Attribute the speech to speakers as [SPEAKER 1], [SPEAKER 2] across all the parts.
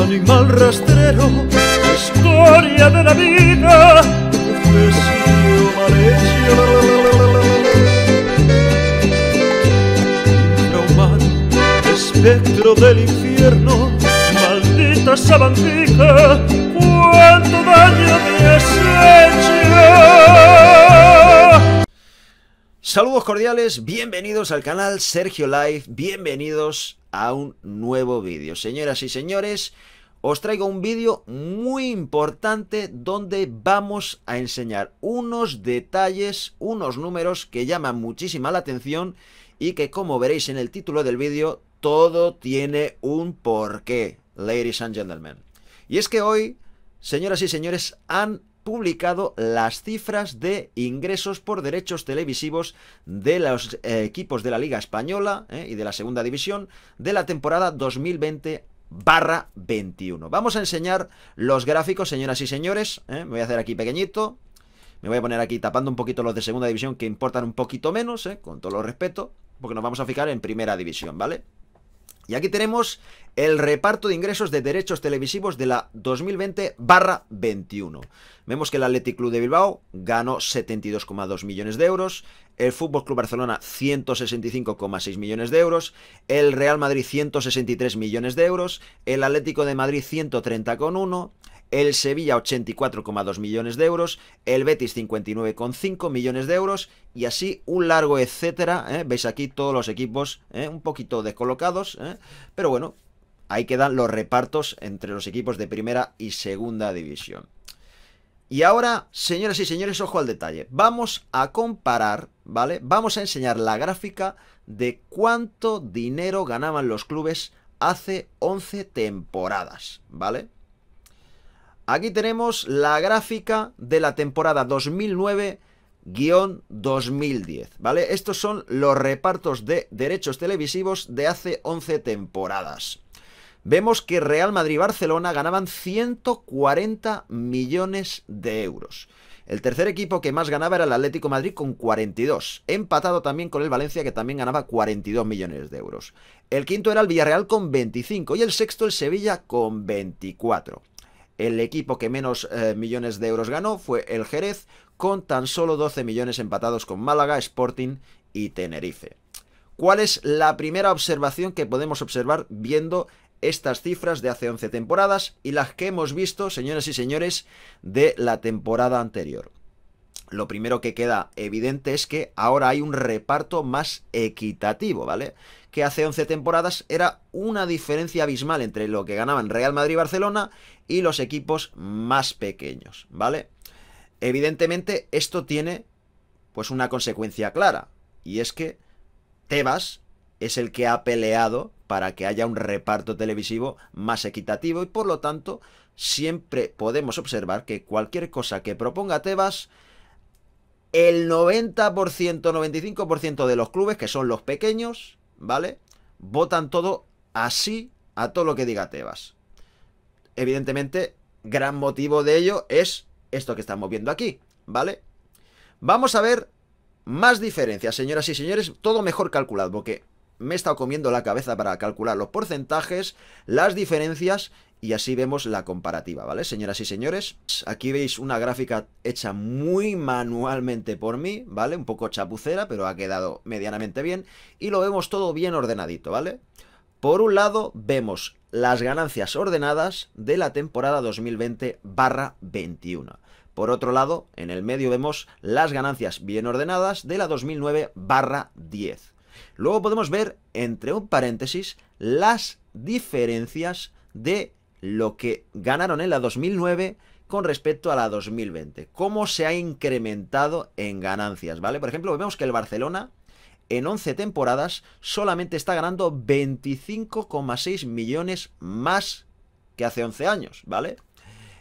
[SPEAKER 1] animal rastrero, historia de la vida, espectro del infierno, maldita sabandija, Saludos cordiales, bienvenidos al canal Sergio Live, bienvenidos a un nuevo vídeo. Señoras y señores, os traigo un vídeo muy importante donde vamos a enseñar unos detalles, unos números que llaman muchísima la atención y que como veréis en el título del vídeo, todo tiene un porqué, ladies and gentlemen. Y es que hoy, señoras y señores, han publicado las cifras de ingresos por derechos televisivos de los eh, equipos de la Liga Española eh, y de la Segunda División de la temporada 2020 barra 21. Vamos a enseñar los gráficos, señoras y señores. Eh. me voy a hacer aquí pequeñito. Me voy a poner aquí tapando un poquito los de Segunda División que importan un poquito menos, con todo lo respeto, porque nos vamos a fijar en Primera División, ¿vale? Y aquí tenemos el reparto de ingresos de derechos televisivos de la 2020-21. Vemos que el Athletic Club de Bilbao ganó 72,2 millones de euros, el Fútbol Club Barcelona 165,6 millones de euros, el Real Madrid 163 millones de euros, el Atlético de Madrid 130,1 el Sevilla 84,2 millones de euros, el Betis 59,5 millones de euros y así un largo etcétera. ¿eh? Veis aquí todos los equipos ¿eh? un poquito descolocados, ¿eh? pero bueno, ahí quedan los repartos entre los equipos de primera y segunda división. Y ahora, señoras y señores, ojo al detalle. Vamos a comparar, ¿vale? Vamos a enseñar la gráfica de cuánto dinero ganaban los clubes hace 11 temporadas, ¿vale? Aquí tenemos la gráfica de la temporada 2009-2010, ¿vale? Estos son los repartos de derechos televisivos de hace 11 temporadas. Vemos que Real Madrid y Barcelona ganaban 140 millones de euros. El tercer equipo que más ganaba era el Atlético Madrid con 42, empatado también con el Valencia que también ganaba 42 millones de euros. El quinto era el Villarreal con 25 y el sexto el Sevilla con 24. El equipo que menos eh, millones de euros ganó fue el Jerez, con tan solo 12 millones empatados con Málaga, Sporting y Tenerife. ¿Cuál es la primera observación que podemos observar viendo estas cifras de hace 11 temporadas y las que hemos visto, señoras y señores, de la temporada anterior? lo primero que queda evidente es que ahora hay un reparto más equitativo, ¿vale? Que hace 11 temporadas era una diferencia abismal entre lo que ganaban Real Madrid y Barcelona y los equipos más pequeños, ¿vale? Evidentemente esto tiene pues una consecuencia clara y es que Tebas es el que ha peleado para que haya un reparto televisivo más equitativo y por lo tanto siempre podemos observar que cualquier cosa que proponga Tebas el 90%, 95% de los clubes, que son los pequeños, ¿vale? Votan todo así a todo lo que diga Tebas. Evidentemente, gran motivo de ello es esto que estamos viendo aquí, ¿vale? Vamos a ver más diferencias, señoras y señores, todo mejor calculado, porque me he estado comiendo la cabeza para calcular los porcentajes, las diferencias y así vemos la comparativa, ¿vale? Señoras y señores, aquí veis una gráfica hecha muy manualmente por mí, ¿vale? Un poco chapucera, pero ha quedado medianamente bien y lo vemos todo bien ordenadito, ¿vale? Por un lado, vemos las ganancias ordenadas de la temporada 2020-21. Por otro lado, en el medio vemos las ganancias bien ordenadas de la 2009-10. Luego podemos ver, entre un paréntesis, las diferencias de lo que ganaron en la 2009 con respecto a la 2020. Cómo se ha incrementado en ganancias, ¿vale? Por ejemplo, vemos que el Barcelona en 11 temporadas solamente está ganando 25,6 millones más que hace 11 años, ¿vale?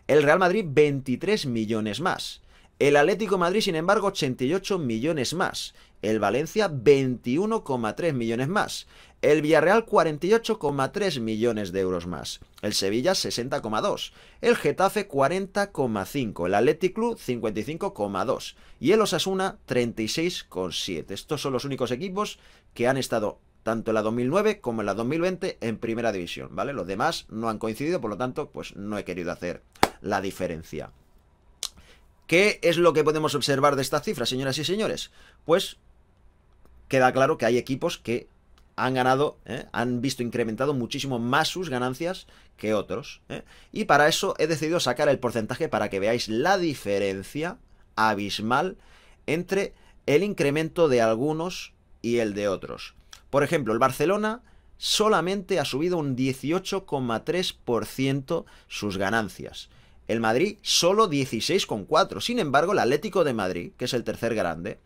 [SPEAKER 1] El Real Madrid 23 millones más. El Atlético Madrid, sin embargo, 88 millones más. El Valencia 21,3 millones más. El Villarreal 48,3 millones de euros más. El Sevilla 60,2. El Getafe 40,5. El Athletic Club 55,2. Y el Osasuna 36,7. Estos son los únicos equipos que han estado tanto en la 2009 como en la 2020 en primera división, ¿vale? Los demás no han coincidido, por lo tanto, pues no he querido hacer la diferencia. ¿Qué es lo que podemos observar de estas cifras, señoras y señores? Pues queda claro que hay equipos que han ganado, ¿eh? han visto incrementado muchísimo más sus ganancias que otros. ¿eh? Y para eso he decidido sacar el porcentaje para que veáis la diferencia abismal entre el incremento de algunos y el de otros. Por ejemplo, el Barcelona solamente ha subido un 18,3% sus ganancias. El Madrid solo 16,4%. Sin embargo, el Atlético de Madrid, que es el tercer grande,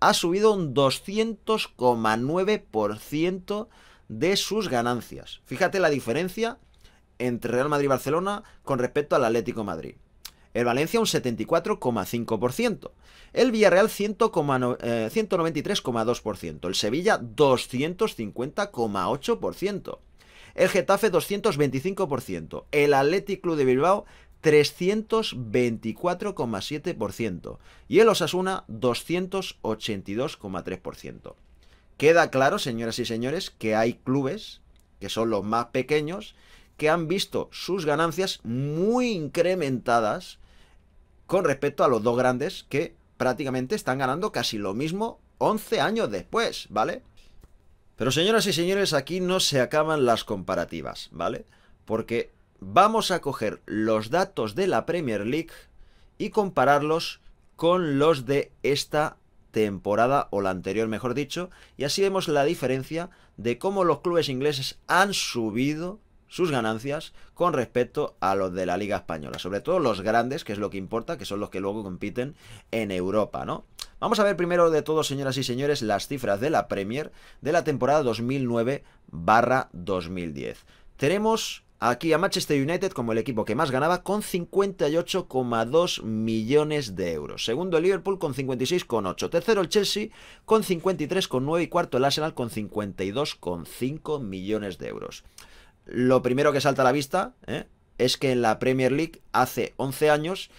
[SPEAKER 1] ha subido un 200,9% de sus ganancias. Fíjate la diferencia entre Real Madrid y Barcelona con respecto al Atlético Madrid. El Valencia un 74,5%. El Villarreal 193,2%. Eh, El Sevilla 250,8%. El Getafe 225%. El Athletic Club de Bilbao 324,7% y el Osasuna 282,3%. Queda claro, señoras y señores, que hay clubes, que son los más pequeños, que han visto sus ganancias muy incrementadas con respecto a los dos grandes que prácticamente están ganando casi lo mismo 11 años después, ¿vale? Pero señoras y señores, aquí no se acaban las comparativas, ¿vale? Porque vamos a coger los datos de la Premier League y compararlos con los de esta temporada o la anterior mejor dicho y así vemos la diferencia de cómo los clubes ingleses han subido sus ganancias con respecto a los de la Liga Española, sobre todo los grandes, que es lo que importa, que son los que luego compiten en Europa, ¿no? Vamos a ver primero de todo, señoras y señores, las cifras de la Premier de la temporada 2009 2010. Tenemos aquí a Manchester United como el equipo que más ganaba con 58,2 millones de euros. Segundo el Liverpool con 56,8. Tercero el Chelsea con 53,9 y cuarto el Arsenal con 52,5 millones de euros. Lo primero que salta a la vista ¿eh? es que en la Premier League hace 11 años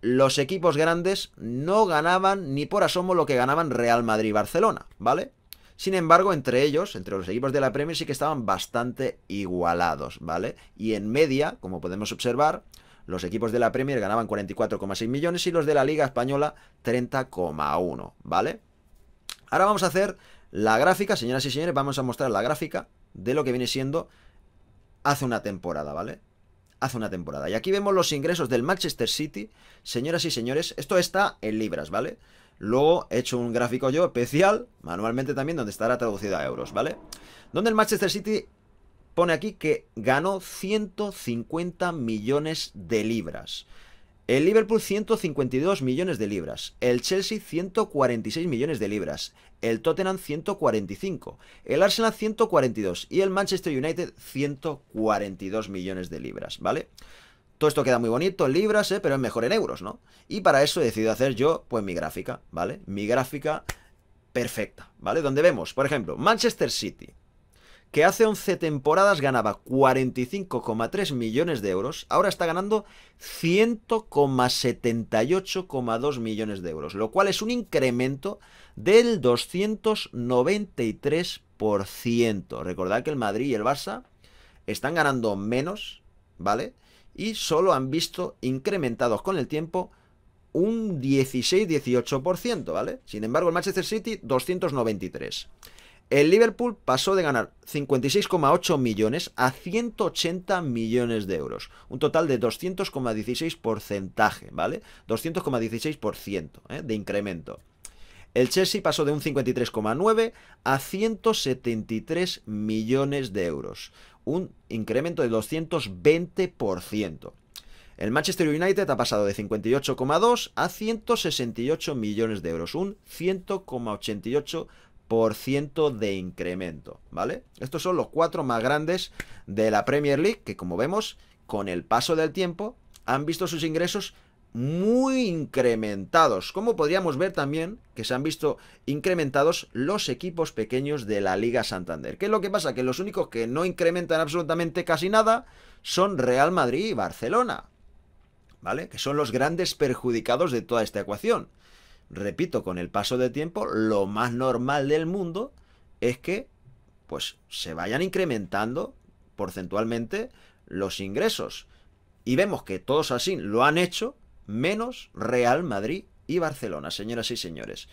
[SPEAKER 1] los equipos grandes no ganaban ni por asomo lo que ganaban Real Madrid y Barcelona, ¿vale? Sin embargo, entre ellos, entre los equipos de la Premier, sí que estaban bastante igualados, ¿vale? Y en media, como podemos observar, los equipos de la Premier ganaban 44,6 millones y los de la Liga Española 30,1, ¿vale? Ahora vamos a hacer la gráfica, señoras y señores, vamos a mostrar la gráfica de lo que viene siendo hace una temporada, ¿vale? Hace una temporada. Y aquí vemos los ingresos del Manchester City, señoras y señores, esto está en libras, ¿vale? Luego he hecho un gráfico yo especial, manualmente también, donde estará traducido a euros, ¿vale? Donde el Manchester City pone aquí que ganó 150 millones de libras. El Liverpool 152 millones de libras, el Chelsea 146 millones de libras, el Tottenham 145, el Arsenal 142 y el Manchester United 142 millones de libras, ¿vale? Todo esto queda muy bonito en libras, eh, pero es mejor en euros, ¿no? Y para eso he decidido hacer yo, pues, mi gráfica, ¿vale? Mi gráfica perfecta, ¿vale? Donde vemos, por ejemplo, Manchester City, que hace 11 temporadas ganaba 45,3 millones de euros, ahora está ganando 100,78,2 millones de euros, lo cual es un incremento del 293%. Recordad que el Madrid y el Barça están ganando menos, ¿vale? y solo han visto incrementados con el tiempo un 16-18%, ¿vale? Sin embargo, el Manchester City 293. El Liverpool pasó de ganar 56,8 millones a 180 millones de euros, un total de 200,16 ¿vale? 200,16% ¿eh? de incremento. El Chelsea pasó de un 53,9 a 173 millones de euros un incremento de 220%. El Manchester United ha pasado de 58,2 a 168 millones de euros, un 100,88% de incremento, ¿vale? Estos son los cuatro más grandes de la Premier League que como vemos, con el paso del tiempo han visto sus ingresos muy incrementados, como podríamos ver también que se han visto incrementados los equipos pequeños de la Liga Santander. ¿Qué es lo que pasa? Que los únicos que no incrementan absolutamente casi nada son Real Madrid y Barcelona, ¿vale? Que son los grandes perjudicados de toda esta ecuación. Repito, con el paso del tiempo, lo más normal del mundo es que pues se vayan incrementando porcentualmente los ingresos. Y vemos que todos así lo han hecho, menos Real Madrid y Barcelona, señoras y señores.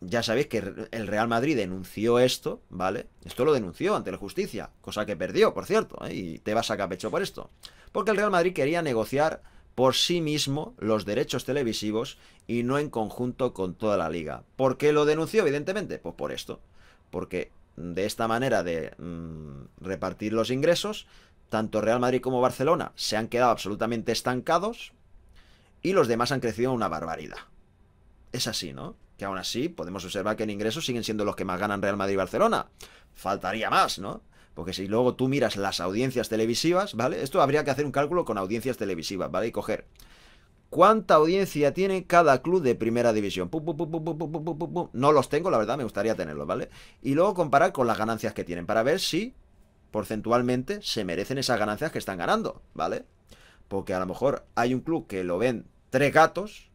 [SPEAKER 1] Ya sabéis que el Real Madrid denunció esto, ¿vale? Esto lo denunció ante la justicia, cosa que perdió, por cierto, ¿eh? y te vas a capecho por esto. Porque el Real Madrid quería negociar por sí mismo los derechos televisivos y no en conjunto con toda la liga. ¿Por qué lo denunció, evidentemente? Pues por esto. Porque de esta manera de mm, repartir los ingresos, tanto Real Madrid como Barcelona se han quedado absolutamente estancados, y los demás han crecido una barbaridad. Es así, ¿no? Que aún así podemos observar que en ingresos siguen siendo los que más ganan Real Madrid y Barcelona. Faltaría más, ¿no? Porque si luego tú miras las audiencias televisivas, ¿vale? Esto habría que hacer un cálculo con audiencias televisivas, ¿vale? Y coger cuánta audiencia tiene cada club de primera división. no los tengo, la verdad, me gustaría tenerlos, ¿vale? Y luego comparar con las ganancias que tienen para ver si porcentualmente se merecen esas ganancias que están ganando, ¿vale? Porque a lo mejor hay un club que lo ven tres gatos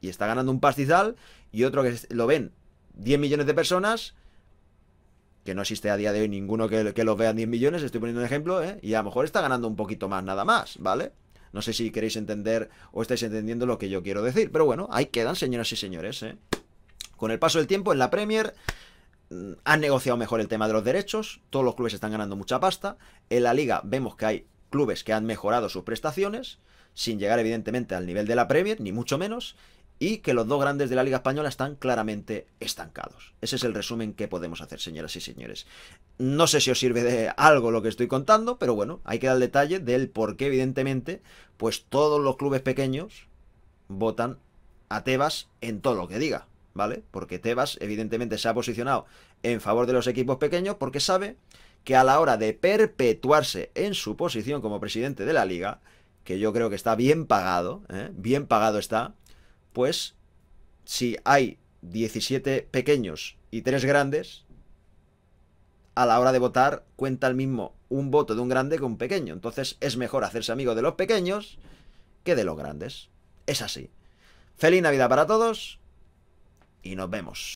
[SPEAKER 1] y está ganando un pastizal y otro que lo ven 10 millones de personas, que no existe a día de hoy ninguno que, que los vean 10 millones, estoy poniendo un ejemplo, ¿eh? y a lo mejor está ganando un poquito más nada más, ¿vale? No sé si queréis entender o estáis entendiendo lo que yo quiero decir, pero bueno, ahí quedan, señoras y señores. ¿eh? Con el paso del tiempo en la Premier mm, han negociado mejor el tema de los derechos, todos los clubes están ganando mucha pasta, en la liga vemos que hay clubes que han mejorado sus prestaciones, sin llegar evidentemente al nivel de la Premier, ni mucho menos, y que los dos grandes de la Liga Española están claramente estancados. Ese es el resumen que podemos hacer, señoras y señores. No sé si os sirve de algo lo que estoy contando, pero bueno, hay que dar el detalle del por qué, evidentemente, pues todos los clubes pequeños votan a Tebas en todo lo que diga, ¿vale? Porque Tebas, evidentemente, se ha posicionado en favor de los equipos pequeños porque sabe que a la hora de perpetuarse en su posición como presidente de la liga, que yo creo que está bien pagado, ¿eh? bien pagado está, pues si hay 17 pequeños y 3 grandes, a la hora de votar cuenta el mismo un voto de un grande que un pequeño. Entonces es mejor hacerse amigo de los pequeños que de los grandes. Es así. Feliz Navidad para todos y nos vemos.